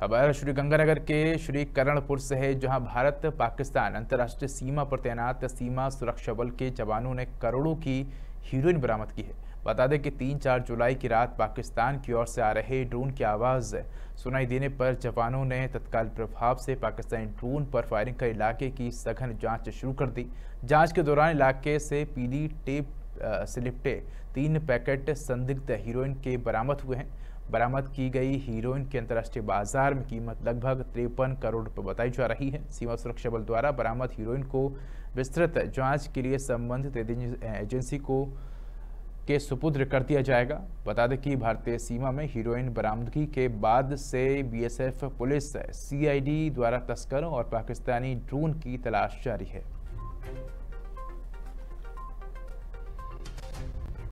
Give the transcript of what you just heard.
खबर श्री गंगानगर के श्री करणपुर से है जहां भारत पाकिस्तान अंतर्राष्ट्रीय सीमा पर तैनात सीमा सुरक्षा बल के जवानों ने करोड़ों की हीरोइन बरामद की है बता दें कि तीन चार जुलाई की रात पाकिस्तान की ओर से आ रहे ड्रोन की आवाज़ सुनाई देने पर जवानों ने तत्काल प्रभाव से पाकिस्तानी ड्रोन पर फायरिंग कर इलाके की सघन जांच शुरू कर दी जांच के दौरान इलाके से पीली टेप से लिपटे तीन पैकेट संदिग्ध हीरोइन के बरामद हुए हैं बरामद की गई हीरोइन की अंतर्राष्ट्रीय बाजार में कीमत लगभग तिरपन करोड़ रुपये बताई जा रही है सीमा सुरक्षा बल द्वारा बरामद हीरोइन को विस्तृत जांच के लिए संबंधित एजेंसी को के सुपुत्र कर दिया जाएगा बता दें कि भारतीय सीमा में हीरोइन बरामदगी के बाद से बीएसएफ पुलिस सीआईडी द्वारा तस्करों और पाकिस्तानी ड्रोन की तलाश जारी है